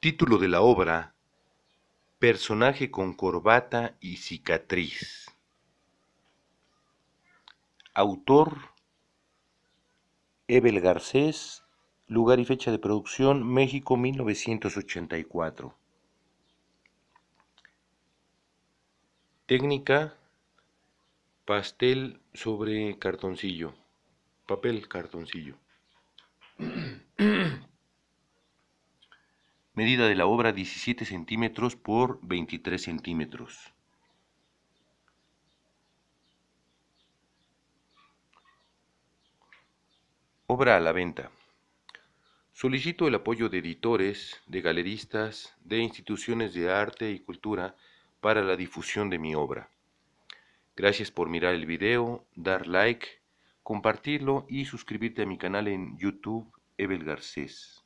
Título de la obra: Personaje con corbata y cicatriz. Autor: Ebel Garcés. Lugar y fecha de producción: México 1984. Técnica: pastel sobre cartoncillo, papel cartoncillo. Medida de la obra 17 centímetros por 23 centímetros. Obra a la venta. Solicito el apoyo de editores, de galeristas, de instituciones de arte y cultura para la difusión de mi obra. Gracias por mirar el video, dar like, compartirlo y suscribirte a mi canal en YouTube Evel Garcés.